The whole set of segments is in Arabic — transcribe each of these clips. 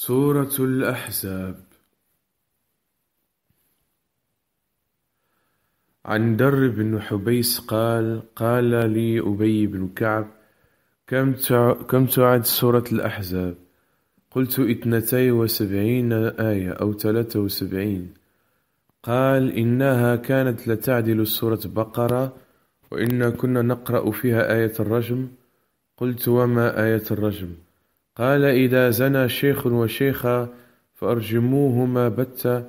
سورة الأحزاب عن در بن حبيس قال قال لي أبي بن كعب كم كم تعد سورة الأحزاب قلت اثنتي وسبعين آية أو ثلاثة وسبعين قال إنها كانت لتعدل سورة بقرة وإنا كنا نقرأ فيها آية الرجم قلت وما آية الرجم قال إذا زنى شيخ وشيخة فأرجموهما بتة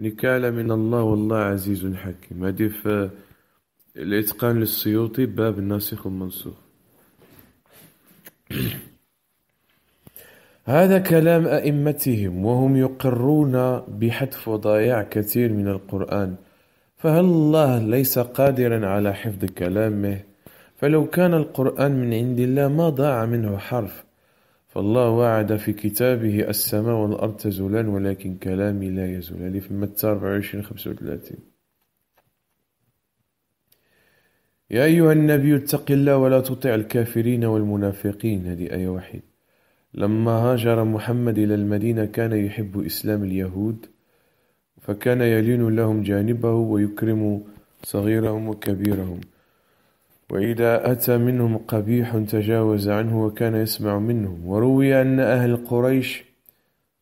نكال من الله والله عزيز حكيم هذه في الإتقان للسيوطي باب الناسخ المنسوخ هذا كلام أئمتهم وهم يقرون بحذف وضياع كثير من القرآن فهل الله ليس قادرا على حفظ كلامه فلو كان القرآن من عند الله ما ضاع منه حرف فالله وعد في كتابه السماء والأرض تزولان ولكن كلامي لا يزول هذه في متى 24 35 يا أيها النبي اتق الله ولا تطع الكافرين والمنافقين هذه آية واحد لما هاجر محمد إلى المدينة كان يحب إسلام اليهود فكان يلين لهم جانبه ويكرم صغيرهم وكبيرهم وإذا أتى منهم قبيح تجاوز عنه وكان يسمع منهم وروي أن أهل قريش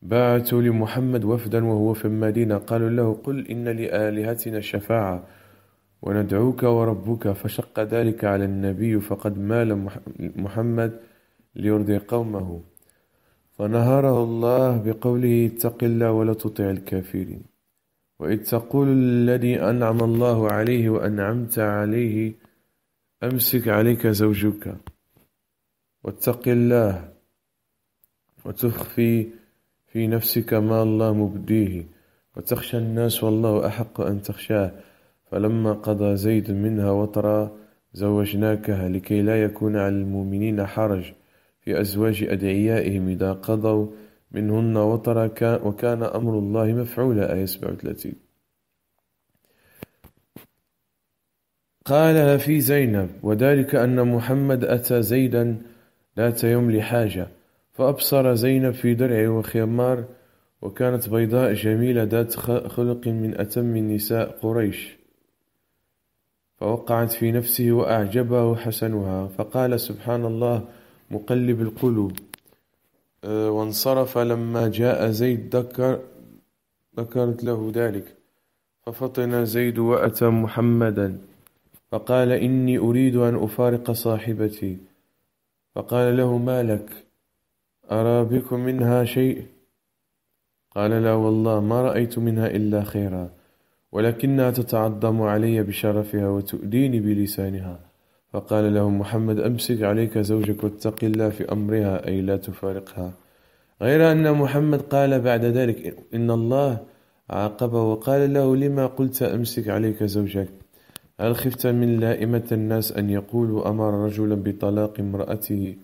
بعثوا لمحمد وفدا وهو في المدينة قالوا له قل إن لآلهتنا الشفاعة وندعوك وربك فشق ذلك على النبي فقد مال محمد ليرضي قومه فنهره الله بقوله اتق الله ولا تطع الكافرين وإذ تقول الذي أنعم الله عليه وأنعمت عليه أمسك عليك زوجك واتق الله وتخفي في نفسك ما الله مبديه وتخشى الناس والله أحق أن تخشاه فلما قضى زيد منها وطرا زوجناكها لكي لا يكون على المؤمنين حرج في أزواج أدعيائهم إذا قضوا منهن وطرا وكان أمر الله مفعولا آية 37 قالها في زينب وذلك أن محمد أتى زيدا ذات يوم لحاجة فأبصر زينب في درعه وخمار وكانت بيضاء جميلة ذات خلق من أتم نساء قريش فوقعت في نفسه وأعجبه حسنها فقال سبحان الله مقلب القلوب أه، وانصرف لما جاء زيد ذكر ذكرت له ذلك ففطن زيد وأتى محمدا فقال إني أريد أن أفارق صاحبتي فقال له ما لك أرى بكم منها شيء قال لا والله ما رأيت منها إلا خيرا ولكنها تتعظم علي بشرفها وتؤذيني بلسانها فقال له محمد أمسك عليك زوجك واتق الله في أمرها أي لا تفارقها غير أن محمد قال بعد ذلك إن الله عاقبه وقال له لما قلت أمسك عليك زوجك هل خفت من لائمة الناس أن يقولوا أمر رجلا بطلاق امرأته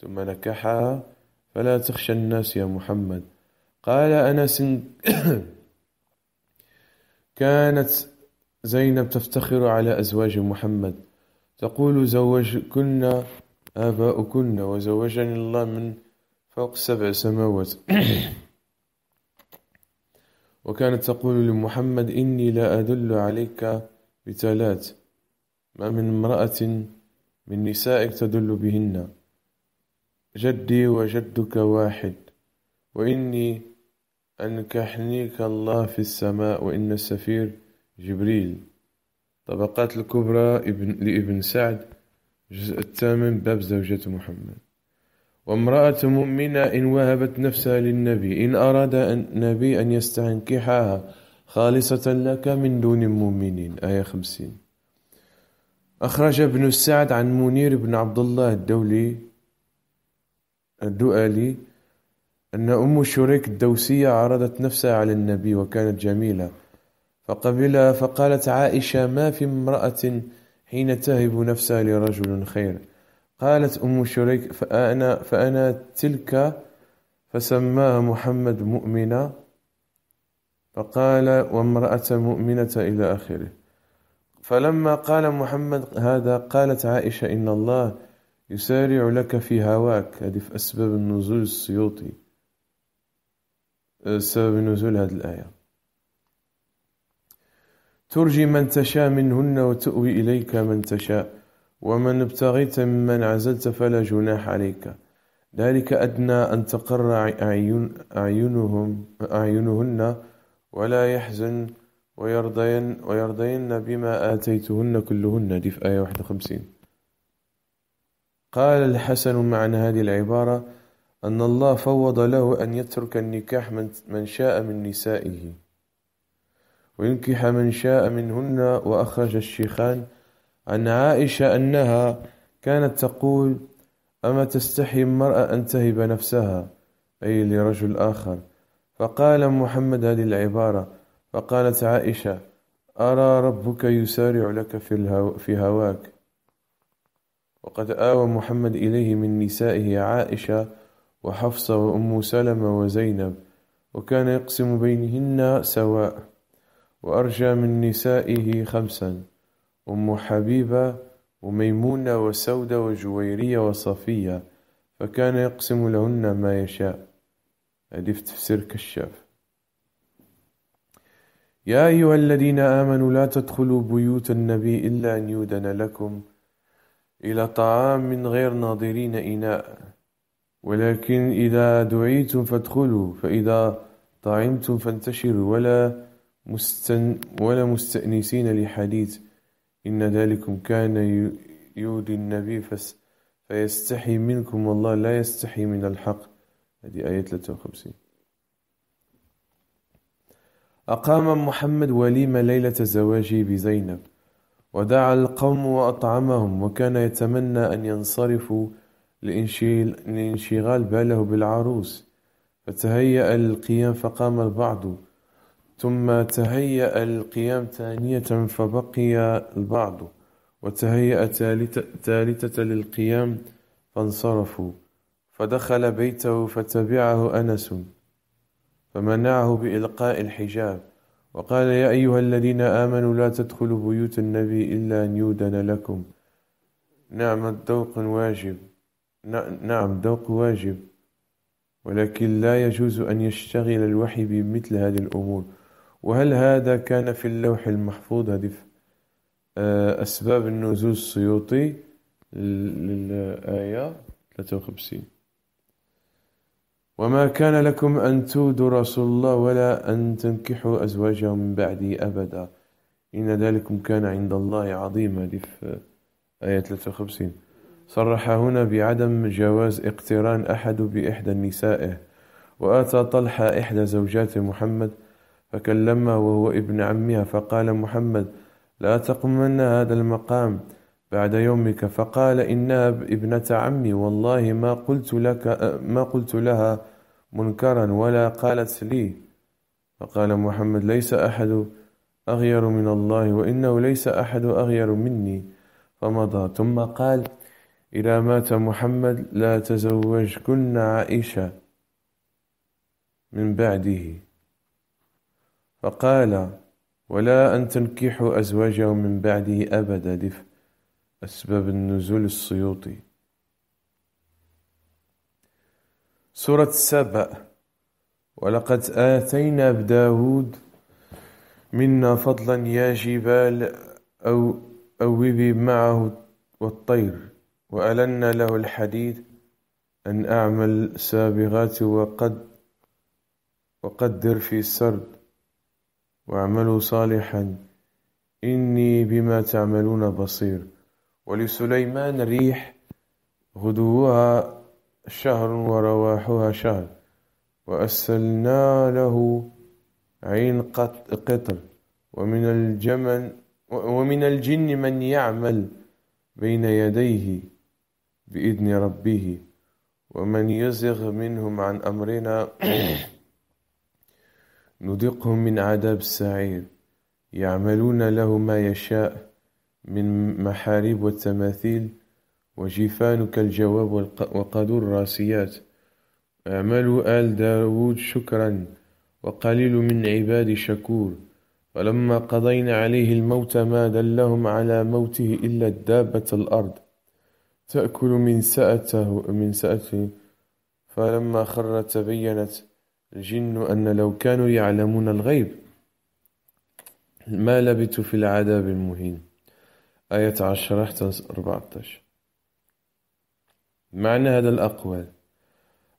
ثم نكحها فلا تخشى الناس يا محمد قال أنس كانت زينب تفتخر على أزواج محمد تقول زوجكن آباؤكن وزوجني الله من فوق سبع سماوات وكانت تقول لمحمد إني لا أدل عليك قتالات ما من امرأة من نسائك تدل بهن جدي وجدك واحد وإني أنكحنيك الله في السماء وإن السفير جبريل طبقات الكبرى ابن لابن سعد جزء الثامن باب زوجة محمد وامرأة مؤمنة إن وهبت نفسها للنبي إن أراد النبي أن يستنكحها خالصة لك من دون المؤمنين آية خمسين أخرج ابن السعد عن منير بن عبد الله الدولي الدؤلي أن أم شريك الدوسية عرضت نفسها على النبي وكانت جميلة فقبلها فقالت عائشة ما في امرأة حين تهب نفسها لرجل خير قالت أم شريك فأنا, فأنا تلك فسماها محمد مؤمنة فقال وامرأة مؤمنة إلى آخره فلما قال محمد هذا قالت عائشة إن الله يسارع لك في هواك هذه في أسباب النزول السيوطي سبب نزول هذه الآية ترجي من تشاء منهن وتؤوي إليك من تشاء ومن ابتغيت ممن عزلت فلا جناح عليك ذلك أدنى أن تقر أعين أعينهم أعينهن ولا يحزن ويرضين, ويرضين بما آتيتهن كلهن دي في آية 51 قال الحسن معنى هذه العبارة أن الله فوض له أن يترك النكاح من شاء من نسائه وينكح من شاء منهن وأخرج الشيخان عن عائشة أنها كانت تقول أما تستحي المرأة أن تهب نفسها أي لرجل آخر فقال محمد هذه العبارة فقالت عائشة أرى ربك يسارع لك في, الهو في هواك وقد آوى محمد إليه من نسائه عائشة وحفصة وأم سلمة وزينب وكان يقسم بينهن سواء وأرجى من نسائه خمسا أم حبيبة وميمونة وسودة وجويرية وصفية فكان يقسم لهن ما يشاء هذه في تفسير كشاف يا أيها الذين آمنوا لا تدخلوا بيوت النبي إلا أن يودن لكم إلى طعام من غير ناظرين إناء ولكن إذا دعيتم فادخلوا فإذا طعمتم فانتشروا ولا مستن ولا مستأنسين لحديث إن ذلكم كان يودي النبي فيستحي منكم والله لا يستحي من الحق هذه آية 53 أقام محمد وليمة ليلة زواجه بزينب ودعا القوم وأطعمهم وكان يتمنى أن ينصرفوا لانشغال باله بالعروس فتهيأ للقيام فقام البعض ثم تهيأ القيام ثانية فبقي البعض وتهيأ ثالثة للقيام فانصرفوا فدخل بيته فتبعه أنس فمنعه بإلقاء الحجاب وقال يا أيها الذين آمنوا لا تدخلوا بيوت النبي إلا أن يودن لكم نعم الذوق واجب نعم الذوق واجب ولكن لا يجوز أن يشتغل الوحي بمثل هذه الأمور وهل هذا كان في اللوح المحفوظ هذه آه، أسباب النزول السيوطي للآية 53 وما كان لكم أن تودوا رسول الله ولا أن تنكحوا أزواجه من بعدي أبدا إن ذلكم كان عند الله عظيما في آه، آية 53 صرح هنا بعدم جواز اقتران أحد بإحدى نسائه وآتى طلحة إحدى زوجات محمد فكلمها وهو ابن عمها فقال محمد لا تقمن هذا المقام بعد يومك فقال إنها ابنة عمي والله ما قلت لك ما قلت لها منكرا ولا قالت لي فقال محمد ليس أحد أغير من الله وإنه ليس أحد أغير مني فمضى ثم قال إذا مات محمد لا تزوجكن عائشة من بعده فقال ولا أن تنكحوا أزواجه من بعده أبدا أسباب النزول السيوطي سورة السبأ ولقد آتينا بداود منا فضلا يا جبال أو أوبي معه والطير وألنا له الحديد أن أعمل سابغات وقد وقدر في السرد واعملوا صالحا إني بما تعملون بصير ولسليمان الريح غدوها شهر ورواحها شهر وأسلنا له عين قطر ومن الجمن ومن الجن من يعمل بين يديه بإذن ربه ومن يزغ منهم عن أمرنا نذقهم من عذاب السعير يعملون له ما يشاء من محاريب والتماثيل وجفانك الجواب وقدور الراسيات أعمال آل داود شكرا وقليل من عبادي شكور ولما قضينا عليه الموت ما دلهم على موته إلا دابة الأرض تأكل من سأته من سأته فلما خر تبينت الجن أن لو كانوا يعلمون الغيب ما لبثوا في العذاب المهين آية عشرة حتى أربعتاش معنى هذا الأقوال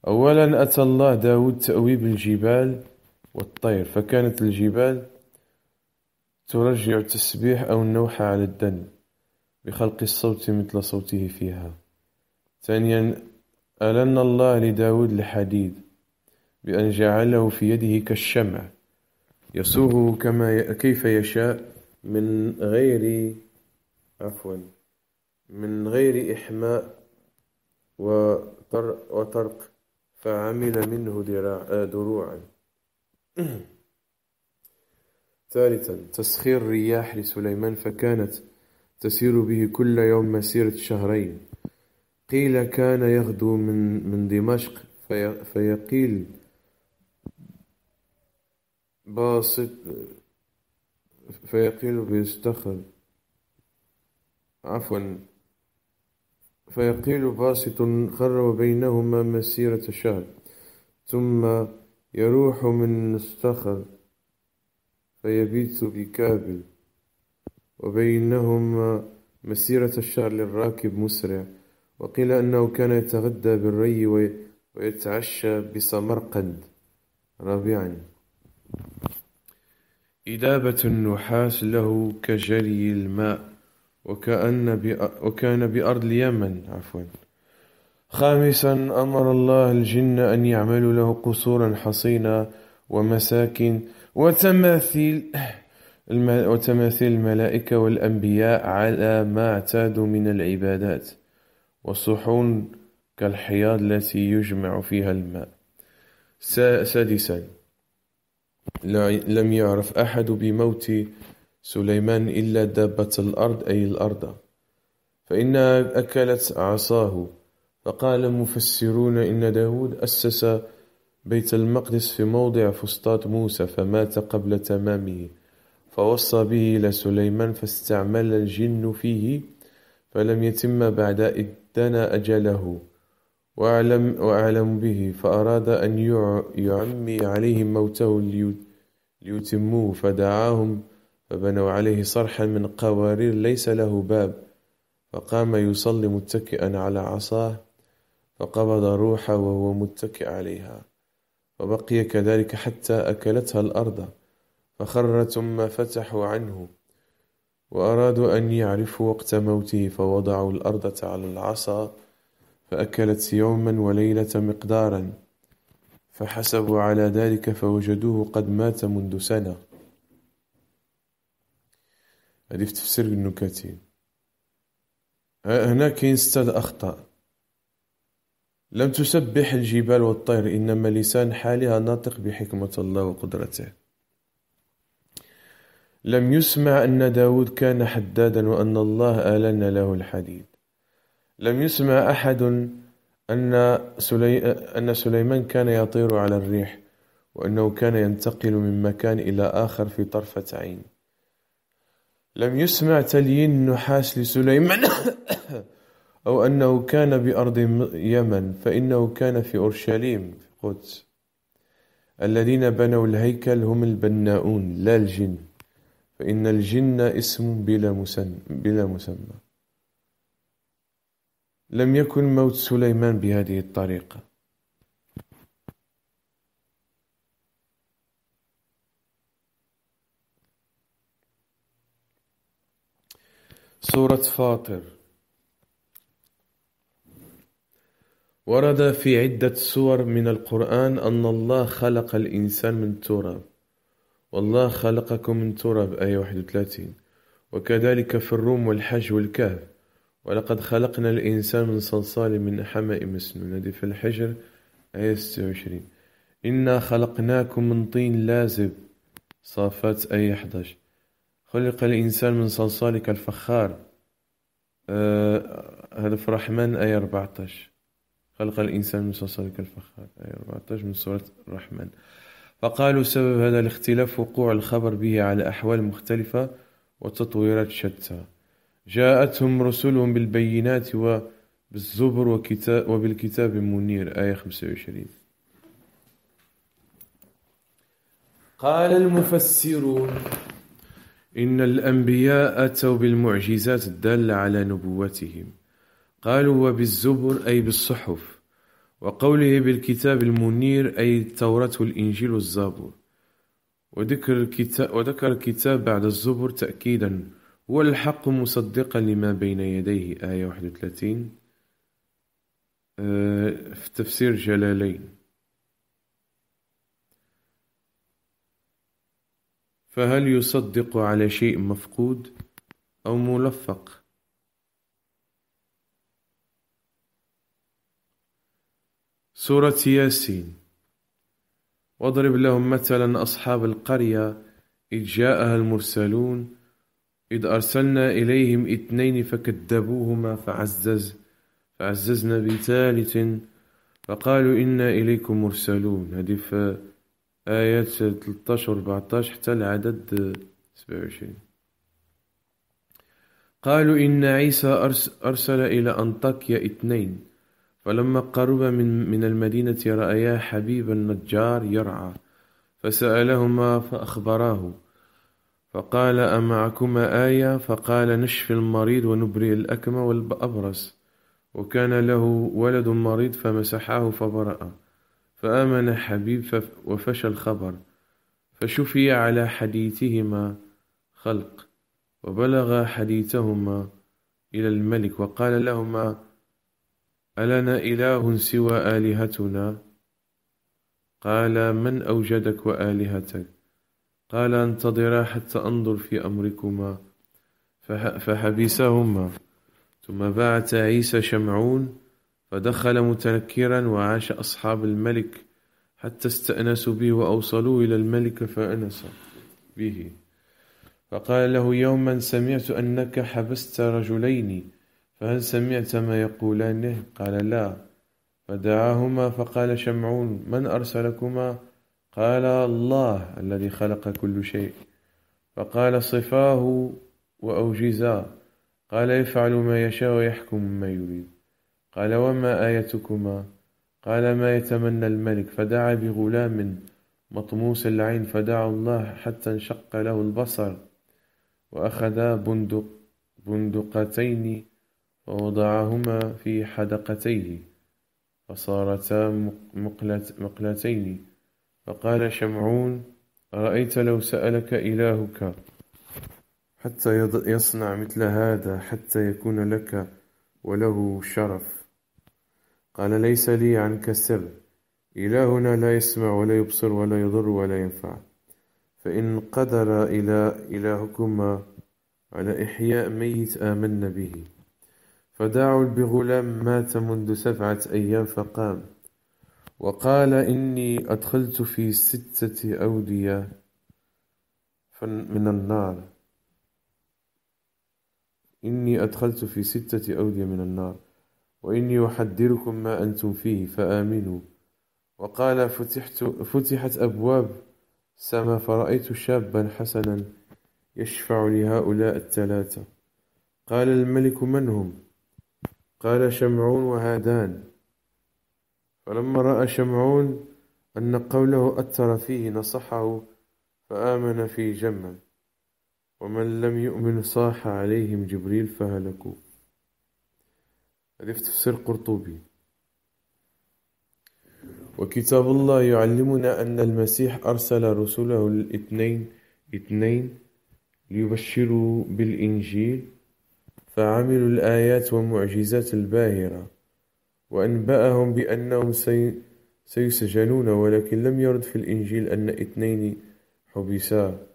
أولا أتى الله داود تأويب الجبال والطير فكانت الجبال ترجع التسبيح أو النوح على الدن بخلق الصوت مثل صوته فيها ثانيا ألن الله لداود الحديد بأن جعله في يده كالشمع يسوه كما كيف يشاء من غير عفوا من غير إحماء وترك فعمل منه دروعا ثالثا تسخير رياح لسليمان فكانت تسير به كل يوم مسيرة شهرين قيل كان يغدو من, من دمشق في فيقيل باسط فيقيل بيستخر عفوا فيقيل باسط خر بينهما مسيرة شهر ثم يروح من الصخر فيبيت بكابل وبينهما مسيرة الشهر للراكب مسرع وقيل أنه كان يتغدى بالري ويتعشى بسمرقد رابعا إدابة النحاس له كجري الماء وكأن بأ... وكان بأرض اليمن عفوا خامسا أمر الله الجن أن يعملوا له قصورا حصينة ومساكن وتماثيل الم... وتماثيل الملائكة والأنبياء على ما اعتادوا من العبادات وصحون كالحياض التي يجمع فيها الماء سادسا لم يعرف أحد بموت سليمان إلا دابة الأرض أي الأرض فإنها أكلت عصاه فقال المفسرون إن داود أسس بيت المقدس في موضع فسطاط موسى فمات قبل تمامه فوصى به إلى سليمان فاستعمل الجن فيه فلم يتم بعد إذ دنا أجله وأعلم, وأعلم به فأراد أن يعمي عليهم موته ليتموه فدعاهم فبنوا عليه صرحا من قوارير ليس له باب فقام يصلي متكئا على عصاه فقبض روحه وهو متكئ عليها وبقي كذلك حتى أكلتها الأرض فخر ثم فتحوا عنه وأرادوا أن يعرفوا وقت موته فوضعوا الأرض على العصا فأكلت يوما وليلة مقدارا فحسبوا على ذلك فوجدوه قد مات منذ سنة هذه في تفسير ابن كثير هنا كاين ستاد أخطاء لم تسبح الجبال والطير إنما لسان حالها ناطق بحكمة الله وقدرته لم يسمع أن داود كان حدادا وأن الله آلن له الحديد لم يسمع أحد أن, سلي... أن سليمان كان يطير على الريح وأنه كان ينتقل من مكان إلى آخر في طرفة عين لم يسمع تليين النحاس لسليمان أو أنه كان بأرض يمن فإنه كان في أورشليم في القدس الذين بنوا الهيكل هم البناؤون لا الجن فإن الجن اسم بلا, مسمى بلا مسمى لم يكن موت سليمان بهذه الطريقة سورة فاطر ورد في عدة سور من القرآن أن الله خلق الإنسان من تراب والله خلقكم من تراب آية 31 وكذلك في الروم والحج والكهف ولقد خلقنا الإنسان من صلصال من حمأ مسنون هذه في الحجر آية 26 إنا خلقناكم من طين لازب صافات آية 11 خلق الإنسان من صلصال كالفخار آه، هذا في الرحمن آية 14 خلق الإنسان من صلصال كالفخار آية 14 من سورة الرحمن فقالوا سبب هذا الاختلاف وقوع الخبر به على أحوال مختلفة وتطويرات شتى جاءتهم رسلهم بالبينات وبالزبر وكتاب وبالكتاب المنير آية 25 قال المفسرون إن الأنبياء أتوا بالمعجزات الدالة على نبوتهم قالوا وبالزبر أي بالصحف وقوله بالكتاب المنير أي التوراة والإنجيل والزبور وذكر الكتاب, وذكر الكتاب بعد الزبر تأكيدا هو الحق مصدقا لما بين يديه آية 31 آه، في تفسير جلالين فهل يصدق على شيء مفقود أو ملفق سورة ياسين واضرب لهم مثلا أصحاب القرية إذ جاءها المرسلون إذ أرسلنا إليهم اثنين فكذبوهما فعزز فعززنا بثالث فقالوا إنا إليكم مرسلون هدف آيات 13 و 14 حتى العدد 27 قالوا إن عيسى أرسل إلى أنطاكيا اثنين فلما قرب من, من المدينة رأيا حبيب النجار يرعى فسألهما فأخبراه فقال أمعكما آية فقال نشفي المريض ونبرئ الأكمة والأبرص وكان له ولد مريض فمسحه فبرأ فآمن حبيب وفشى الخبر فشفي على حديثهما خلق وبلغ حديثهما إلى الملك وقال لهما ألنا إله سوى آلهتنا قال من أوجدك وآلهتك قال انتظرا حتى أنظر في أمركما فحبسهما ثم بعث عيسى شمعون فدخل متنكرا وعاش أصحاب الملك حتى استأنسوا به وأوصلوا إلى الملك فأنس به فقال له يوما سمعت أنك حبست رجلين فهل سمعت ما يقولانه قال لا فدعاهما فقال شمعون من أرسلكما قال الله الذي خلق كل شيء فقال صفاه وأوجزاه قال يفعل ما يشاء ويحكم ما يريد قال وما آيتكما قال ما يتمنى الملك فدعا بغلام مطموس العين فدعا الله حتى انشق له البصر وأخذا بندق بندقتين ووضعهما في حدقتيه فصارتا مقلت مقلتين فقال شمعون أرأيت لو سألك إلهك حتى يصنع مثل هذا حتى يكون لك وله شرف قال ليس لي عنك سر إلهنا لا يسمع ولا يبصر ولا يضر ولا ينفع فإن قدر إلى إلهكما على إحياء ميت آمنا به فدعوا بغلام مات منذ سبعة أيام فقام وقال إني أدخلت في ستة أودية من النار إني أدخلت في ستة أودية من النار وإني أحذركم ما أنتم فيه فآمنوا وقال فتحت, فتحت أبواب السماء فرأيت شابا حسنا يشفع لهؤلاء الثلاثة قال الملك من هم قال شمعون وهادان فلما رأى شمعون أن قوله أثر فيه نصحه فآمن في جمع ومن لم يؤمن صاح عليهم جبريل فهلكوا هذا في تفسير قرطبي وكتاب الله يعلمنا أن المسيح أرسل رسله الاثنين اثنين ليبشروا بالإنجيل فعملوا الآيات والمعجزات الباهرة وأنبأهم بأنهم سي سيسجنون ولكن لم يرد في الإنجيل أن اثنين حبسا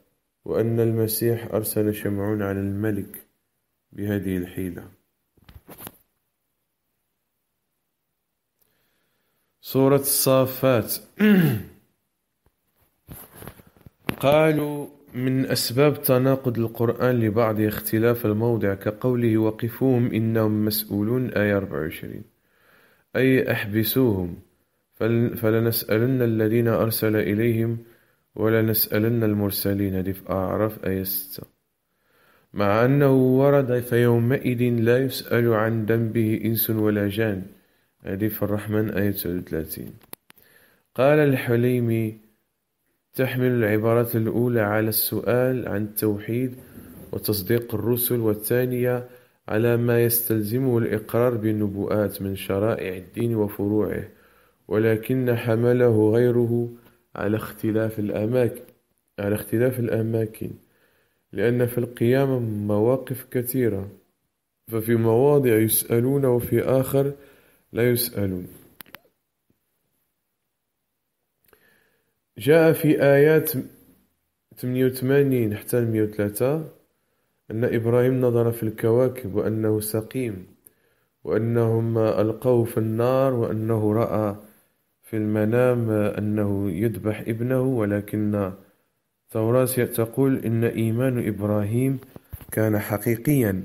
وأن المسيح أرسل شمعون على الملك بهذه الحيلة سورة الصافات قالوا من أسباب تناقض القرآن لبعض اختلاف الموضع كقوله وقفوهم إنهم مسؤولون آية 24 أي أحبسوهم فلنسألن الذين أرسل إليهم ولنسألن المرسلين دفء أعرف آية 6 مع أنه ورد فيومئذ لا يسأل عن ذنبه إنس ولا جان أليف الرحمن آية 39 قال الحليمي تحمل العبارات الأولى على السؤال عن التوحيد وتصديق الرسل والثانية على ما يستلزمه الإقرار بالنبوءات من شرائع الدين وفروعه ولكن حمله غيره على اختلاف الأماكن على اختلاف الأماكن لأن في القيامة مواقف كثيرة ففي مواضع يسألون وفي آخر لا يسألون جاء في آيات 88 حتى 103 أن إبراهيم نظر في الكواكب وأنه سقيم وأنهم ألقوه في النار وأنه رأى في المنام أنه يذبح ابنه ولكن توراس تقول إن إيمان إبراهيم كان حقيقيا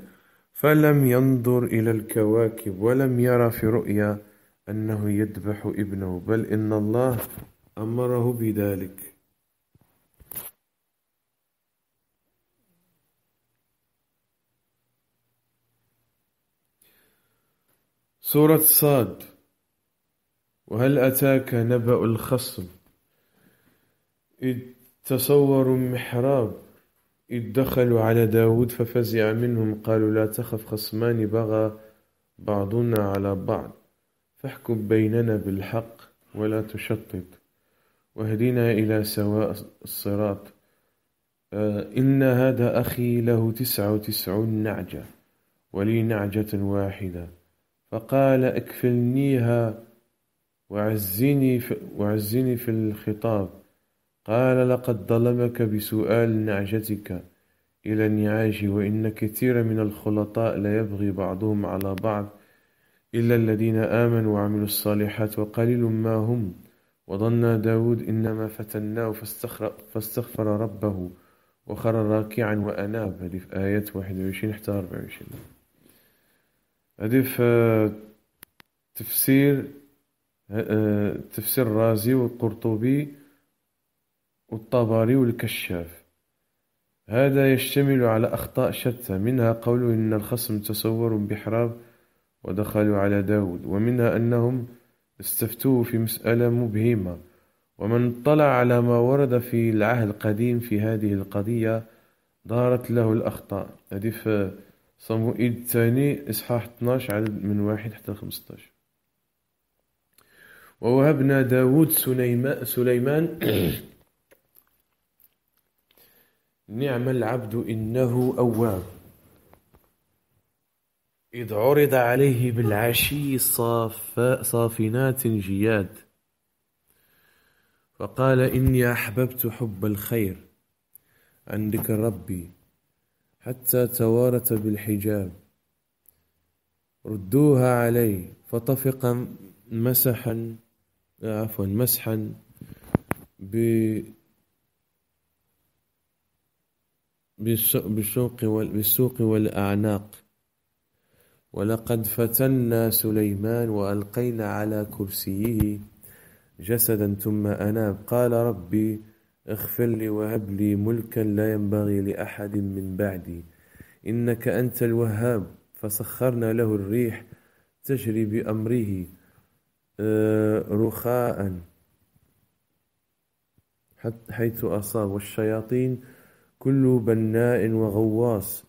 فلم ينظر إلى الكواكب ولم يرى في رؤيا أنه يذبح ابنه بل إن الله أمره بذلك سورة صاد وهل أتاك نبأ الخصم إذ تصوروا المحراب إذ دخلوا على داود ففزع منهم قالوا لا تخف خصمان بغى بعضنا على بعض فاحكم بيننا بالحق ولا تشطط واهدنا إلى سواء الصراط آه، إن هذا أخي له تسعة وتسعون نعجة ولي نعجة واحدة فقال أكفلنيها وعزني في, وعزني في الخطاب قال لقد ظلمك بسؤال نعجتك إلى النعاج وإن كثيرا من الخلطاء ليبغي بعضهم على بعض إلا الذين آمنوا وعملوا الصالحات وقليل ما هم وظن داود إنما فتناه فاستغفر ربه وخر راكعا وأناب هذه في آية 21 حتى 24 هذه في تفسير آه، آه، تفسير الرازي والقرطبي والطبري والكشاف هذا يشتمل على أخطاء شتى منها قوله إن الخصم تصوروا بحراب ودخلوا على داود ومنها أنهم استفتوه في مسألة مبهمة ومن اطلع على ما ورد في العهد القديم في هذه القضية ظهرت له الأخطاء هذه في صموئيل الثاني إصحاح 12 عدد من واحد حتى 15 ووهبنا داود سليمان نعم العبد إنه أواب إذ عرض عليه بالعشي صاف صافنات جياد فقال إني أحببت حب الخير عن ذكر ربي حتى توارت بالحجاب ردوها علي فطفق مسحا عفوا مسحا بالشوق بالسوق والأعناق ولقد فتنا سليمان وألقينا على كرسيه جسدا ثم أناب قال ربي اغفر لي وهب لي ملكا لا ينبغي لأحد من بعدي إنك أنت الوهاب فسخرنا له الريح تجري بأمره آه، رخاء حيث أصاب والشياطين كل بناء وغواص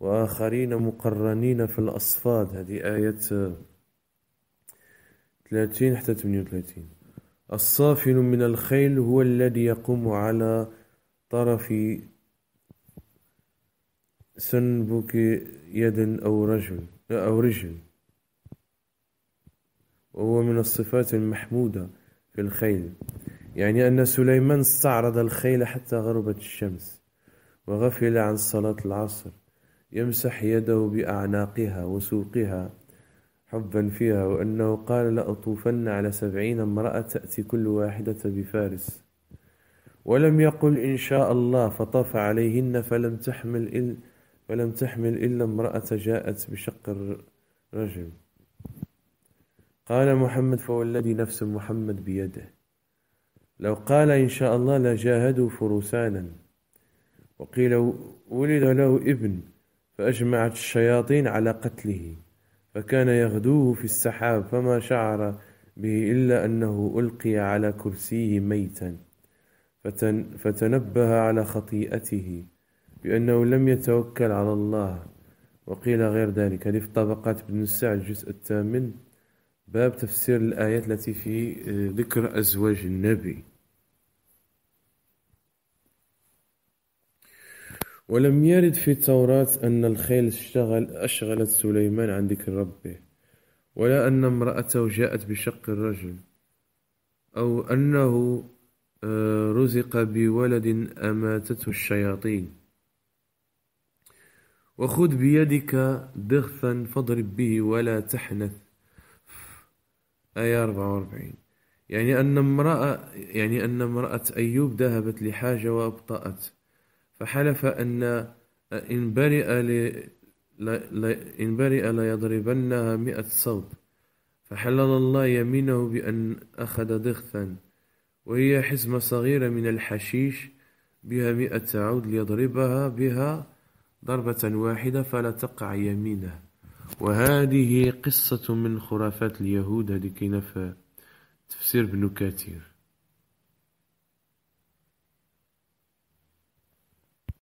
وآخرين مقرنين في الأصفاد هذه آية 30 حتى 38 الصافن من الخيل هو الذي يقوم على طرف سنبك يد أو رجل أو رجل وهو من الصفات المحمودة في الخيل يعني أن سليمان استعرض الخيل حتى غربت الشمس وغفل عن صلاة العصر يمسح يده بأعناقها وسوقها حبا فيها وأنه قال لأطوفن على سبعين امرأة تأتي كل واحدة بفارس ولم يقل إن شاء الله فطاف عليهن فلم تحمل إلا فلم تحمل إلا امرأة جاءت بشق الرجم قال محمد فوالذي نفس محمد بيده لو قال إن شاء الله لجاهدوا فرسانا وقيل ولد له ابن فأجمعت الشياطين على قتله فكان يغدوه في السحاب فما شعر به إلا أنه ألقي على كرسيه ميتا فتن فتنبه على خطيئته بأنه لم يتوكل على الله وقيل غير ذلك هذه في طبقات ابن السعد الجزء الثامن باب تفسير الآيات التي في آه، ذكر أزواج النبي ولم يرد في التوراة أن الخيل اشتغل أشغلت سليمان عن ذكر ربه ولا أن امرأته جاءت بشق الرجل أو أنه آه، رزق بولد أماتته الشياطين وخذ بيدك ضغثا فاضرب به ولا تحنث آية 44 يعني أن امرأة يعني أن امرأة أيوب ذهبت لحاجة وأبطأت فحلف أن إن برئ ل... إن برئ ليضربنها مئة صوت فحلل الله يمينه بأن أخذ ضغثا وهي حزمة صغيرة من الحشيش بها مئة عود ليضربها بها ضربة واحدة فلا تقع يمينه وهذه قصة من خرافات اليهود هذه كاينة في تفسير ابن كثير